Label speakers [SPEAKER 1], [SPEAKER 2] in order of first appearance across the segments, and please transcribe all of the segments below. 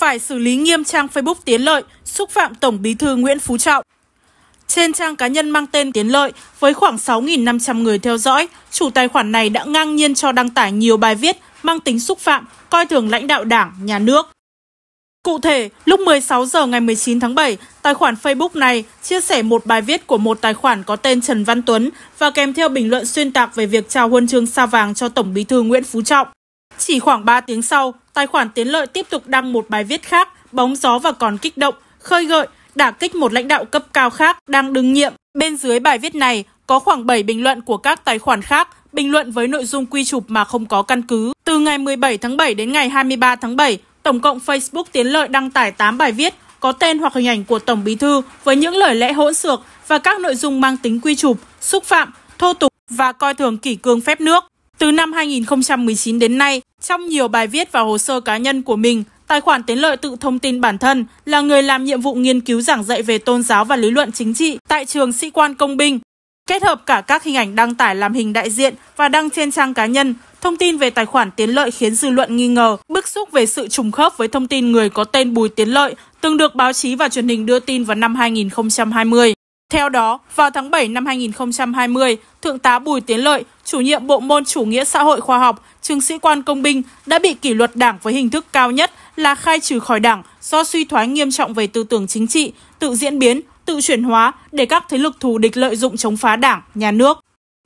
[SPEAKER 1] phải xử lý nghiêm trang Facebook Tiến Lợi, xúc phạm Tổng Bí thư Nguyễn Phú Trọng. Trên trang cá nhân mang tên Tiến Lợi, với khoảng 6.500 người theo dõi, chủ tài khoản này đã ngang nhiên cho đăng tải nhiều bài viết mang tính xúc phạm, coi thường lãnh đạo đảng, nhà nước. Cụ thể, lúc 16 giờ ngày 19 tháng 7, tài khoản Facebook này chia sẻ một bài viết của một tài khoản có tên Trần Văn Tuấn và kèm theo bình luận xuyên tạc về việc trao huân chương sao vàng cho Tổng Bí thư Nguyễn Phú Trọng. Chỉ khoảng 3 tiếng sau, tài khoản Tiến Lợi tiếp tục đăng một bài viết khác, bóng gió và còn kích động, khơi gợi, đả kích một lãnh đạo cấp cao khác đang đương nhiệm. Bên dưới bài viết này có khoảng 7 bình luận của các tài khoản khác, bình luận với nội dung quy chụp mà không có căn cứ. Từ ngày 17 tháng 7 đến ngày 23 tháng 7, tổng cộng Facebook Tiến Lợi đăng tải 8 bài viết có tên hoặc hình ảnh của Tổng Bí Thư với những lời lẽ hỗn xược và các nội dung mang tính quy chụp, xúc phạm, thô tục và coi thường kỷ cương phép nước. Từ năm 2019 đến nay, trong nhiều bài viết và hồ sơ cá nhân của mình, tài khoản Tiến Lợi tự thông tin bản thân là người làm nhiệm vụ nghiên cứu giảng dạy về tôn giáo và lý luận chính trị tại trường sĩ quan công binh. Kết hợp cả các hình ảnh đăng tải làm hình đại diện và đăng trên trang cá nhân, thông tin về tài khoản Tiến Lợi khiến dư luận nghi ngờ, bức xúc về sự trùng khớp với thông tin người có tên Bùi Tiến Lợi từng được báo chí và truyền hình đưa tin vào năm 2020. Theo đó, vào tháng 7 năm 2020, Thượng tá Bùi Tiến Lợi, chủ nhiệm Bộ môn Chủ nghĩa xã hội khoa học, trường sĩ quan công binh đã bị kỷ luật đảng với hình thức cao nhất là khai trừ khỏi đảng do suy thoái nghiêm trọng về tư tưởng chính trị, tự diễn biến, tự chuyển hóa để các thế lực thù địch lợi dụng chống phá đảng, nhà nước.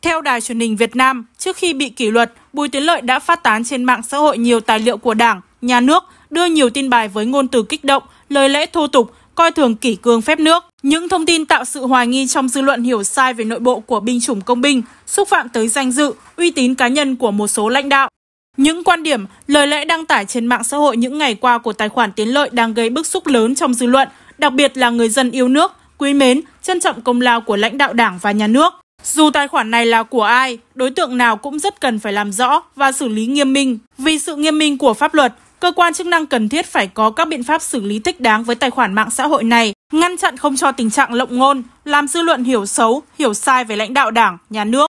[SPEAKER 1] Theo Đài truyền hình Việt Nam, trước khi bị kỷ luật, Bùi Tiến Lợi đã phát tán trên mạng xã hội nhiều tài liệu của đảng, nhà nước, đưa nhiều tin bài với ngôn từ kích động, lời lẽ thô tục, coi thường kỷ cương phép nước. Những thông tin tạo sự hoài nghi trong dư luận hiểu sai về nội bộ của binh chủng công binh, xúc phạm tới danh dự, uy tín cá nhân của một số lãnh đạo. Những quan điểm, lời lẽ đăng tải trên mạng xã hội những ngày qua của tài khoản Tiến Lợi đang gây bức xúc lớn trong dư luận, đặc biệt là người dân yêu nước, quý mến, trân trọng công lao của lãnh đạo Đảng và nhà nước. Dù tài khoản này là của ai, đối tượng nào cũng rất cần phải làm rõ và xử lý nghiêm minh. Vì sự nghiêm minh của pháp luật, cơ quan chức năng cần thiết phải có các biện pháp xử lý thích đáng với tài khoản mạng xã hội này, ngăn chặn không cho tình trạng lộng ngôn, làm dư luận hiểu xấu, hiểu sai về lãnh đạo đảng, nhà nước.